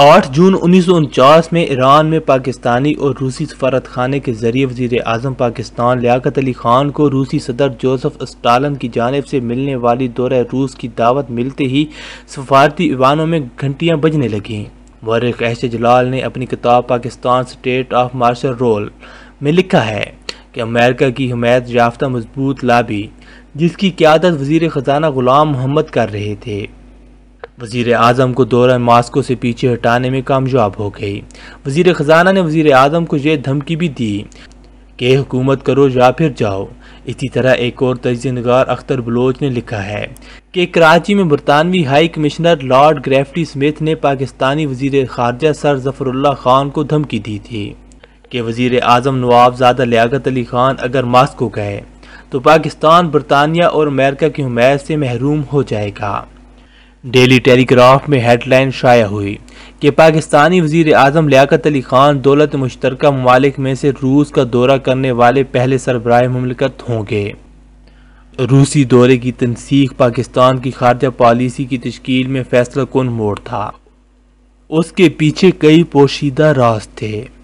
आठ जून उन्नीस में ईरान में पाकिस्तानी और रूसी सफारत खाने के जरिए वजीर अजम पाकिस्तान लियाकत अली खान को रूसी सदर जोसफ स्टालन की जानब से मिलने वाली दौरा रूस की दावत मिलते ही सफारती ईवानों में घंटियाँ बजने लगीं वर्क एस जलाल ने अपनी किताब Pakistan state of martial rule में लिखा है कि अमेरिका की हमायत याफ्ता मजबूत लाबी जिसकी क्यादत वजीर ख़जाना ग़ुलाम मोहम्मद कर रहे थे वजीर अजम को दौरान मास्को से पीछे हटाने में कामयाब हो गई वजीर ख़जाना ने वजीर अजम को यह धमकी भी दी कि हुकूमत करो या फिर जाओ इसी तरह एक और नगार अख्तर बलोच ने लिखा है कि कराची में बरतानवी high commissioner Lord Grafftey Smith ने पाकिस्तानी वजीर खारजा सर जफरुल्ला खान को धमकी दी थी कि वजीर अजम नवाबजादा लियात अली खान अगर मास्को गए तो पाकिस्तान बरतानिया और अमेरिका की हमायत से महरूम हो जाएगा डेली टेलीग्राफ में हेडलाइन शाया हुई कि पाकिस्तानी वजीर अजम लियाकत अली खान दौलत मुश्तर ममालिक में से रूस का दौरा करने वाले पहले सरबराह ममलिकत होंगे रूसी दौरे की तनसीख पाकिस्तान की खारजा पॉलिसी की तश्कील में फैसला कन मोड़ था उसके पीछे कई पोशीदा रास्ते थे